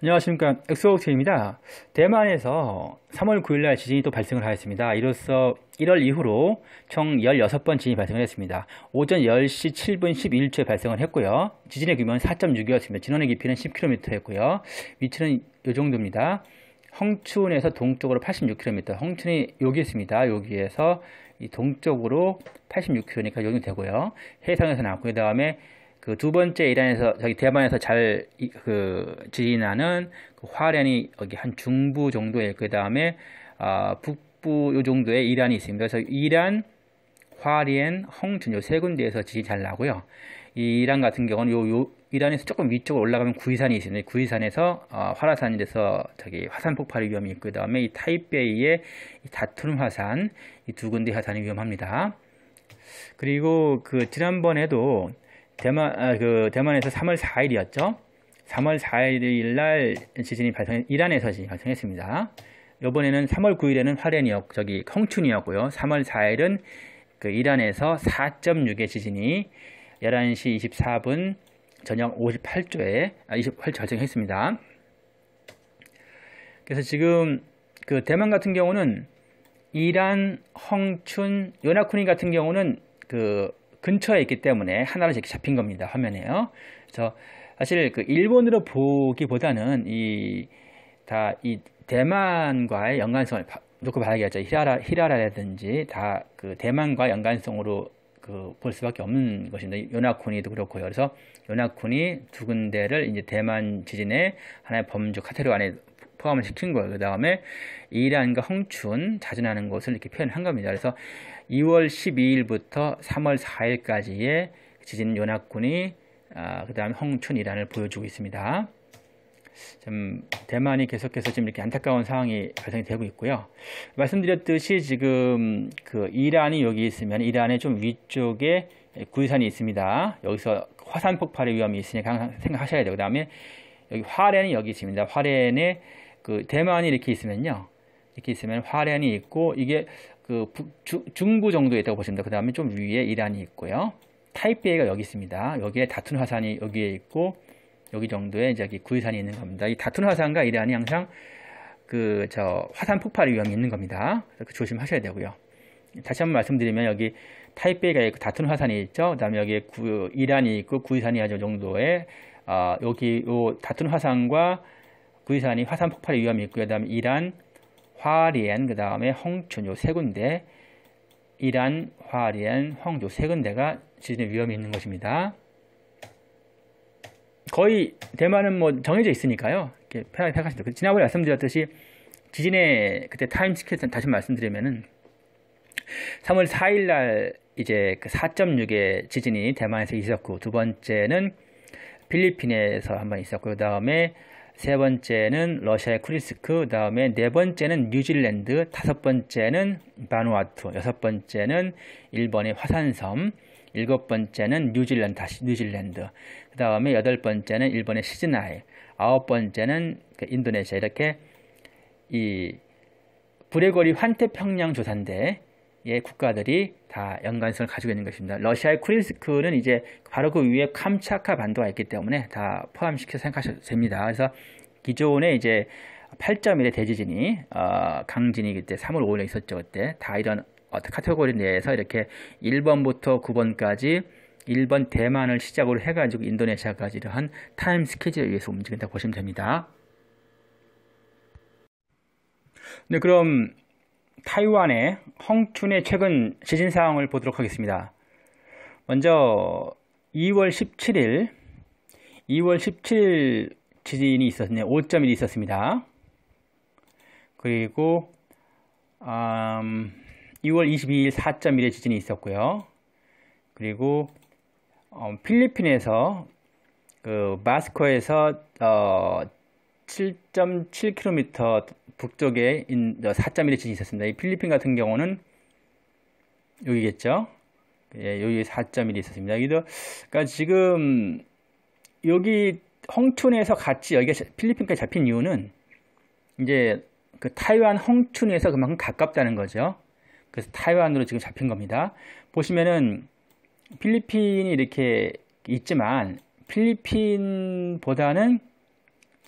안녕하십니까 엑소옥체입니다 대만에서 3월 9일날 지진이 또 발생을 하였습니다 이로써 1월 이후로 총 16번 지진이 발생을 했습니다 오전 10시 7분 11초에 발생을 했고요 지진의 규모는 4.6이었습니다 진원의 깊이는 10km 였고요 위치는 이 정도입니다 홍춘에서 동쪽으로 86km 홍춘이 여기 있습니다 여기에서 동쪽으로 86km니까 여기 되고요 해상에서 나왔고 그 다음에 그두 번째 이란에서 저기 대만에서 잘그 지진하는 그 화련이 여기 한 중부 정도에 그 다음에 아 북부 요 정도에 이란이 있습니다. 그래서 이란, 화련, 홍준 요세 군데에서 지진 잘 나고요. 이란 같은 경우는 요, 요 이란에서 조금 위쪽으로 올라가면 구이산이 있습니다. 구이산에서 어, 아, 화라산이 돼서 저기 화산 폭발의 위험이 있고 그다음에 이 타이베이의 다툼 화산 이 두 군데 화산이 위험합니다. 그리고 그 지난번에도 대만 아, 그 대만에서 3월 4일이었죠. 3월 4일 날 지진이 발생 이란에서 지진이 발생했습니다. 이번에는 3월 9일에는 화롄이었 저기 펑춘이었고요. 3월 4일은 그 이란에서 4.6의 지진이 11시 24분 저녁 58조에 아, 28조 발생했습니다. 그래서 지금 그 대만 같은 경우는 이란, 홍춘 요나쿠니 같은 경우는 그 근처에 있기 때문에 하나로 이렇게 잡힌 겁니다. 화면에요. 그래서 사실 그 일본으로 보기보다는 이 다 이 대만과의 연관성을 놓고 봐야겠죠. 히라라, 히라라라든지 다 그 대만과 연관성으로 그 볼 수밖에 없는 것인데 요나쿠니도 그렇고요. 그래서 요나쿠니 두 군데를 이제 대만 지진의 하나의 범주 카테고리 안에 포함을 시킨 거예요. 그 다음에 이란과 홍춘 자진하는 것을 이렇게 표현한 겁니다. 그래서 2월 12일부터 3월 4일까지의 지진 연합군이 아, 그 다음 홍춘 이란을 보여주고 있습니다. 좀 대만이 계속해서 지금 이렇게 안타까운 상황이 발생이 되고 있고요. 말씀드렸듯이 지금 그 이란이 여기 있으면 이란의 좀 위쪽에 구이산이 있습니다. 여기서 화산 폭발의 위험이 있으니까 항상 생각하셔야 돼요. 그 다음에 여기 화롄이 여기 있습니다. 화롄에 그 대만이 이렇게 있으면요. 이렇게 있으면 화롄이 있고 이게 그 주, 중부 정도에 있다고 보시면 그 다음에 좀 위에 이란이 있고요. 타이베이가 여기 있습니다. 여기에 다툰 화산이 여기에 있고 여기 정도에 이제 구이산이 있는 겁니다. 이 다툰 화산과 이란이 항상 그 저 화산 폭발 위험이 있는 겁니다. 그 조심하셔야 되고요. 다시 한 번 말씀드리면 여기 타이베이가 있고 다툰 화산이 있죠. 그다음에 여기에 구, 이란이 있고 구이산이 아주 정도에 어, 여기 요 다툰 화산과 구이산이 화산 폭발 위험이 있고요. 그다음에 이란 화리엔 그 다음에 홍천 요세 군데 이란, 화리엔, 황조 세 군데가 지진의 위험이 있는 것입니다. 거의 대만은 뭐 정해져 있으니까요. 이렇게 편하게 생각하시면 지난번에 말씀드렸듯이 지진의 그때 타임 스켓을 다시 말씀드리면은 3월 4일 날 이제 그 4.6의 지진이 대만에서 있었고 두 번째는 필리핀에서 한번 있었고 그 다음에 세 번째는 러시아의 쿠리스크, 그 다음에 네 번째는 뉴질랜드, 다섯 번째는 바누아투, 여섯 번째는 일본의 화산섬, 일곱 번째는 뉴질랜드, 다시 뉴질랜드, 그 다음에 여덟 번째는 일본의 시즈나이, 아홉 번째는 그 인도네시아 이렇게 이 브레고리 환태평양 조사인데 예, 국가들이 다 연관성을 가지고 있는 것입니다. 러시아의 쿠릴스크는 이제 바로 그 위에 캄차카 반도가 있기 때문에 다 포함시켜 생각하셔도 됩니다. 그래서 기존에 이제 8.1의 대지진이 어, 강진이 그때 3월 5일에 있었죠. 그때 다 이런 어떤 카테고리 내에서 이렇게 1번부터 9번까지 1번 대만을 시작으로 해가지고 인도네시아까지 이러한 타임 스케줄에 의해서 움직인다 고 보시면 됩니다. 네, 그럼 타이완의 헝춘의 최근 지진 상황을 보도록 하겠습니다. 먼저 2월 17일 2월 17일 지진이 있었네요. 5.1이 있었습니다. 그리고 음, 2월 22일 4.1의 지진이 있었고요. 그리고 어, 필리핀에서 그 마스코에서 어, 7.7km 북쪽에 4.1의 지진이 있었습니다. 이 필리핀 같은 경우는 여기겠죠. 예, 여기 4.1이 있었습니다. 여기도 그러니까 지금 여기 홍춘에서 같이 여기 필리핀까지 잡힌 이유는 이제 그 타이완 홍춘에서 그만큼 가깝다는 거죠. 그래서 타이완으로 지금 잡힌 겁니다. 보시면은 필리핀이 이렇게 있지만 필리핀보다는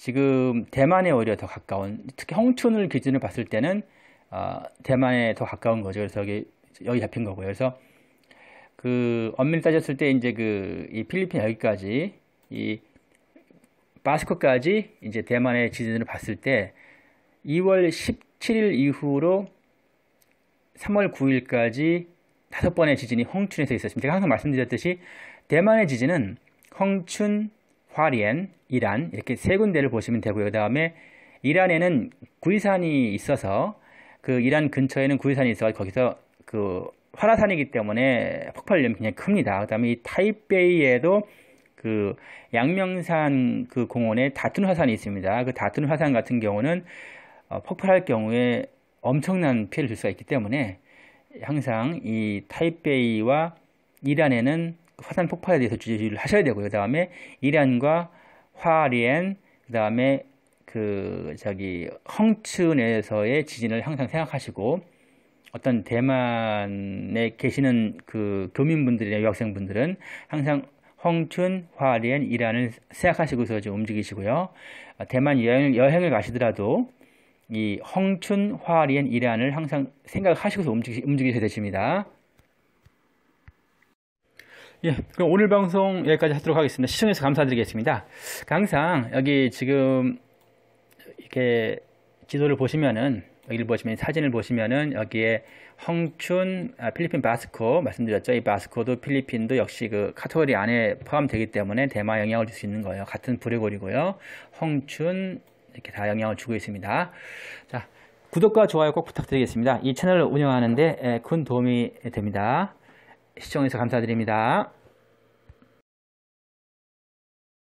지금 대만에 오히려 더 가까운 특히 홍촌을 기준으로 봤을 때는 어, 대만에 더 가까운 거죠. 그래서 여기 여기 잡힌 거고요. 그래서 그 엄밀히 따졌을 때 이제 그 이 필리핀 여기까지 이 바스크까지 이제 대만의 지진을 봤을 때 2월 17일 이후로 3월 9일까지 다섯 번의 지진이 홍춘에서 있었습니다. 제가 항상 말씀드렸듯이 대만의 지진은 홍춘, 화리 이란 이렇게 세 군데를 보시면 되고요. 그 다음에 이란에는 구이산이 있어서 그 이란 근처에는 구이산이 있어서 거기서 그 화라산이기 때문에 폭발력이 굉장히 큽니다. 그 다음에 이 타이베이에도 그 양명산 그 공원에 다툰 화산이 있습니다. 그 다툰 화산 같은 경우는 어, 폭발할 경우에 엄청난 피해를 줄 수가 있기 때문에 항상 이 타이베이와 이란에는 화산 폭발에 대해서 주제를 하셔야 되고요. 그 다음에 이란과 화리엔, 그 다음에 그 저기 헝츠에서의 지진을 항상 생각하시고 어떤 대만에 계시는 그 교민분들이나 유학생분들은 항상 홍춘 화리엔, 이란을 생각하시고서 좀 움직이시고요. 대만 여행을, 여행을 가시더라도 이홍춘 화리엔, 이란을 항상 생각하시고서 움직이, 움직이셔야 되십니다. 예, 그럼 오늘 방송 여기까지 하도록 하겠습니다. 시청해서 감사드리겠습니다. 항상 여기 지금 이렇게 지도를 보시면은 여기를 보시면 사진을 보시면은 여기에 헝춘 아, 필리핀 바스코 말씀드렸죠. 이 바스코도 필리핀도 역시 그 카테고리 안에 포함되기 때문에 대마 영향을 줄 수 있는 거예요. 같은 브레고리고요 헝춘 이렇게 다 영향을 주고 있습니다. 자, 구독과 좋아요 꼭 부탁드리겠습니다. 이 채널을 운영하는데 큰 도움이 됩니다. 시청해서 감사드립니다.